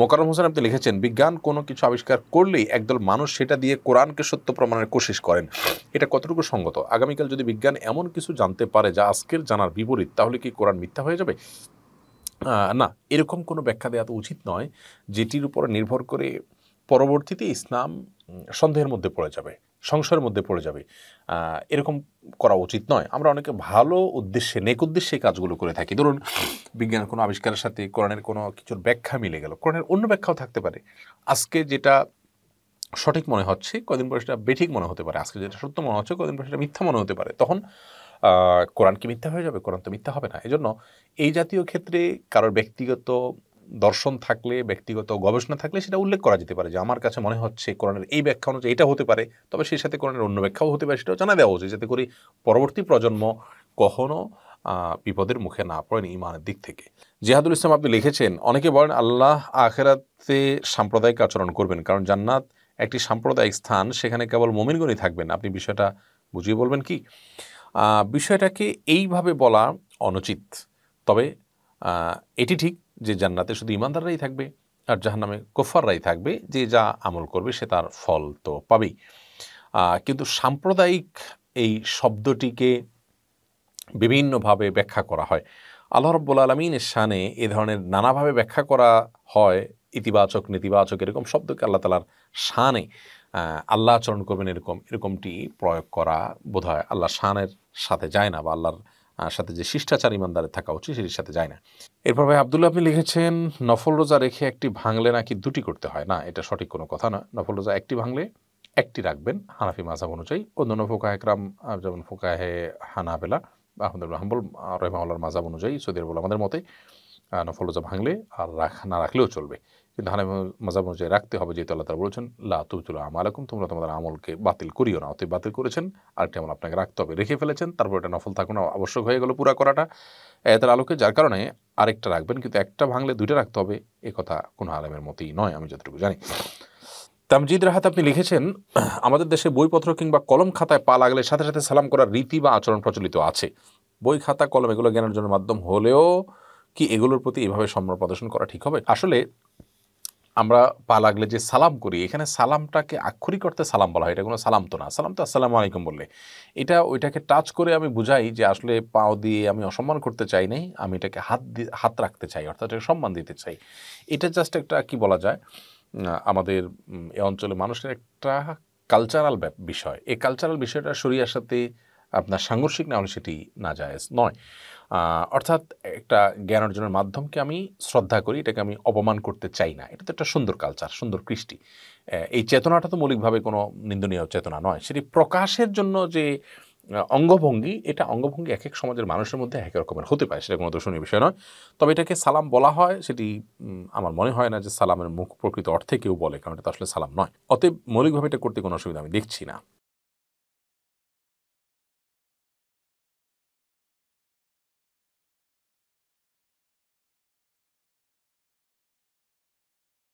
মোকারম হোসেন আপনি লিখেছেন বিজ্ঞান কোনো কিছু আবিষ্কার করলেই একদল মানুষ সেটা দিয়ে কোরআনকে সত্য প্রমাণের কোশিশ করেন এটা কতটুকু সঙ্গত আগামীকাল যদি বিজ্ঞান এমন কিছু জানতে পারে যা আজকের জানার বিপরীত তাহলে কি কোরআন মিথ্যা হয়ে যাবে না এরকম কোনো ব্যাখ্যা দেওয়া তো উচিত নয় যেটির উপর নির্ভর করে পরবর্তীতে ইসলাম সন্দেহের মধ্যে পড়ে যাবে সংশয়ের মধ্যে পড়ে যাবে এরকম করা উচিত নয় আমরা অনেকে ভালো উদ্দেশ্যে নেক উদ্দেশ্যে কাজগুলো করে থাকি ধরুন বিজ্ঞানের কোনো আবিষ্কারের সাথে কোরআনের কোনো কিছুর ব্যাখ্যা মিলে গেল কোরআনের অন্য ব্যাখ্যাও থাকতে পারে আজকে যেটা সঠিক মনে হচ্ছে কদিন পরে সেটা বেঠিক মনে হতে পারে আজকে যেটা সত্য মনে হচ্ছে কদিন পরে সেটা মিথ্যা মনে হতে পারে তখন কোরআন কি মিথ্যা হয়ে যাবে কোরআন তো মিথ্যা হবে না এই জন্য এই জাতীয় ক্ষেত্রে কারোর ব্যক্তিগত দর্শন থাকলে ব্যক্তিগত গবেষণা থাকলে সেটা উল্লেখ করা যেতে পারে যে আমার কাছে মনে হচ্ছে কোরআনের এই ব্যাখ্যা অনুযায়ী এটা হতে পারে তবে সেই সাথে কোরআনের অন্য ব্যাখ্যাও হতে পারে সেটাও জানা দেওয়া উচিত যাতে করে পরবর্তী প্রজন্ম কখনও বিপদের মুখে না পড়েন ইমানের দিক থেকে জেহাদুল ইসলাম আপনি লিখেছেন অনেকে বলেন আল্লাহ আখেরাতে সাম্প্রদায়িক আচরণ করবেন কারণ জান্নাত একটি সাম্প্রদায়িক স্থান সেখানে কেবল মোমিনগণই থাকবেন আপনি বিষয়টা বুঝিয়ে বলবেন কি বিষয়টাকে এইভাবে বলা অনুচিত তবে এটি ঠিক যে জান্নাতে শুধু ইমানদাররাই থাকবে আর জাহান্নামে কোফাররাই থাকবে যে যা আমল করবে সে তার ফল তো পাবেই কিন্তু সাম্প্রদায়িক এই শব্দটিকে বিভিন্নভাবে ব্যাখ্যা করা হয় আল্লাহ রব্বুল আলমিন শানে এ ধরনের নানাভাবে ব্যাখ্যা করা হয় ইতিবাচক নেতিবাচক এরকম শব্দকে আল্লাহ তালার শানে আল্লাহ আচরণ করবেন এরকম এরকমটি প্রয়োগ করা বোধ হয় আল্লাহ শানের সাথে যায় না বা আল্লাহর সাথে যে শিষ্টাচার ইমানদারে থাকা উচিত সেটির সাথে যায় না এরপর ভাই আবদুল্লাহ আপনি লিখেছেন নফল রোজা রেখে একটি ভাঙলে নাকি দুটি করতে হয় না এটা সঠিক কোনো কথা না নফল রোজা একটি ভাঙলে একটি রাখবেন হানাফি মাঝাব অনুযায়ী অন্যান্য ফোকাহ একরাম যেমন ফোকাহে হানাবেলা বা আহমদুল হাম্বল রহমাউল্লার মাঝাব অনুযায়ী সৌদি আরব আমাদের মতে নফল ভাঙলে আর রাখ না রাখলেও চলবে কিন্তু হানাফি মাজাব অনুযায়ী রাখতে হবে যেহেতু আল্লাহ তারা বলেছেন লা তুবতুল আমালাকুম তোমরা তোমাদের আমলকে বাতিল করিও না অতএব বাতিল করেছেন আরেকটি আমল আপনাকে রাখতে হবে রেখে ফেলেছেন তারপর এটা নফল থাকুন আবশ্যক হয়ে গেল পুরা করাটা এতের আলোকে যার কারণে আরেকটা রাখবেন কিন্তু একটা ভাঙলে দুইটা রাখতে হবে এ কথা কোনো আলেমের মতেই নয় আমি যতটুকু জানি তামজিদ রাহাত আপনি লিখেছেন আমাদের দেশে বইপত্র কিংবা কলম খাতায় পা লাগলে সাথে সাথে সালাম করার রীতি বা আচরণ প্রচলিত আছে বই খাতা কলম এগুলো জন্য মাধ্যম হলেও কি এগুলোর প্রতি এভাবে সম্মান প্রদর্শন করা ঠিক হবে আসলে আমরা পা লাগলে যে সালাম করি এখানে সালামটাকে আক্ষরিক অর্থে সালাম বলা হয় এটা কোনো সালাম তো না সালাম তো আসসালামু আলাইকুম বললে এটা ওইটাকে টাচ করে আমি বুঝাই যে আসলে পাও দিয়ে আমি অসম্মান করতে চাই নাই আমি এটাকে হাত হাত রাখতে চাই অর্থাৎ এটাকে সম্মান দিতে চাই এটা জাস্ট একটা কি বলা যায় আমাদের এ অঞ্চলে মানুষের একটা কালচারাল বিষয় এই কালচারাল বিষয়টা শরীরের সাথে আপনার সাংঘর্ষিক না হলে সেটি না জায়েজ নয় অর্থাৎ একটা জ্ঞান অর্জনের মাধ্যমকে আমি শ্রদ্ধা করি এটাকে আমি অপমান করতে চাই না এটা তো একটা সুন্দর কালচার সুন্দর কৃষ্টি এই চেতনাটা তো মৌলিকভাবে কোনো নিন্দনীয় চেতনা নয় সেটি প্রকাশের জন্য যে অঙ্গভঙ্গি এটা অঙ্গভঙ্গি এক এক সমাজের মানুষের মধ্যে এক রকমের হতে পারে সেটা কোনো দর্শনীয় বিষয় নয় তবে এটাকে সালাম বলা হয় সেটি আমার মনে হয় না যে সালামের মুখ প্রকৃত অর্থে কেউ বলে কারণ এটা আসলে সালাম নয় অতএব মৌলিকভাবে এটা করতে কোনো অসুবিধা আমি দেখছি না